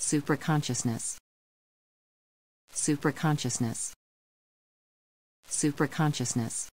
Superconsciousness. Superconsciousness. Superconsciousness.